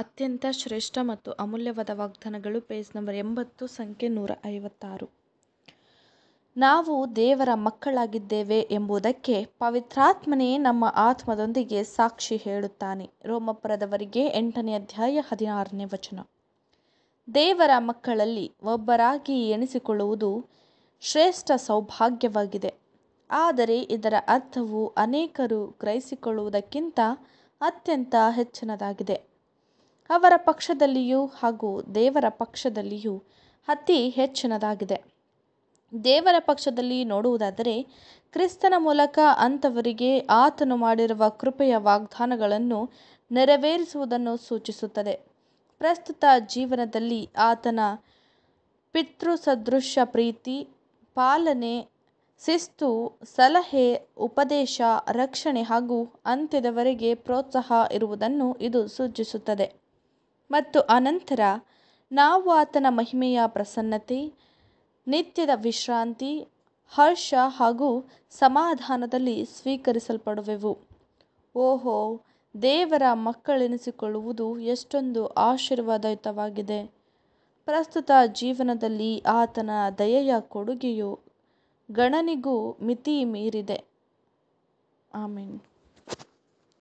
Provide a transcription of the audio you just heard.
ಅತ್ಯಂತ ಶ್ರೇಷ್ಠ ಮತ್ತು ಅಮೂಲ್ಯವಾದ ವಾಗ್ದಾನಗಳು ಪೇಜ್ ನಂಬರ್ ಎಂಬತ್ತು ಸಂಖ್ಯೆ ನೂರ ಐವತ್ತಾರು ನಾವು ದೇವರ ಮಕ್ಕಳಾಗಿದ್ದೇವೆ ಎಂಬುದಕ್ಕೆ ಪವಿತ್ರಾತ್ಮನೇ ನಮ್ಮ ಆತ್ಮದೊಂದಿಗೆ ಸಾಕ್ಷಿ ಹೇಳುತ್ತಾನೆ ರೋಮಪುರದವರಿಗೆ ಎಂಟನೇ ಅಧ್ಯಾಯ ಹದಿನಾರನೇ ವಚನ ದೇವರ ಮಕ್ಕಳಲ್ಲಿ ಒಬ್ಬರಾಗಿ ಎನಿಸಿಕೊಳ್ಳುವುದು ಶ್ರೇಷ್ಠ ಸೌಭಾಗ್ಯವಾಗಿದೆ ಆದರೆ ಇದರ ಅರ್ಥವು ಅನೇಕರು ಗ್ರಹಿಸಿಕೊಳ್ಳುವುದಕ್ಕಿಂತ ಅತ್ಯಂತ ಹೆಚ್ಚಿನದಾಗಿದೆ ಅವರ ಪಕ್ಷದಲ್ಲಿಯೂ ಹಾಗೂ ದೇವರ ಪಕ್ಷದಲ್ಲಿಯೂ ಅತಿ ಹೆಚ್ಚಿನದಾಗಿದೆ ದೇವರ ಪಕ್ಷದಲ್ಲಿ ನೋಡುವುದಾದರೆ ಕ್ರಿಸ್ತನ ಮೂಲಕ ಅಂಥವರಿಗೆ ಆತನು ಮಾಡಿರುವ ಕೃಪೆಯ ವಾಗ್ದಾನಗಳನ್ನು ನೆರವೇರಿಸುವುದನ್ನು ಸೂಚಿಸುತ್ತದೆ ಪ್ರಸ್ತುತ ಜೀವನದಲ್ಲಿ ಆತನ ಸದೃಶ್ಯ ಪ್ರೀತಿ ಪಾಲನೆ ಶಿಸ್ತು ಸಲಹೆ ಉಪದೇಶ ರಕ್ಷಣೆ ಹಾಗೂ ಅಂತ್ಯದವರೆಗೆ ಪ್ರೋತ್ಸಾಹ ಇರುವುದನ್ನು ಇದು ಸೂಚಿಸುತ್ತದೆ ಮತ್ತು ಅನಂತರ ನಾವು ಆತನ ಮಹಿಮೆಯ ಪ್ರಸನ್ನತೆ ನಿತ್ಯದ ವಿಶ್ರಾಂತಿ ಹರ್ಷ ಹಾಗೂ ಸಮಾಧಾನದಲ್ಲಿ ಸ್ವೀಕರಿಸಲ್ಪಡುವೆವು ಓಹೋ ದೇವರ ಮಕ್ಕಳೆನಿಸಿಕೊಳ್ಳುವುದು ಎಷ್ಟೊಂದು ಆಶೀರ್ವಾದಯುತವಾಗಿದೆ ಪ್ರಸ್ತುತ ಜೀವನದಲ್ಲಿ ಆತನ ದಯೆಯ ಕೊಡುಗೆಯು ಗಣನಿಗೂ ಮಿತಿ ಮೀರಿದೆ ಆಮೇನ್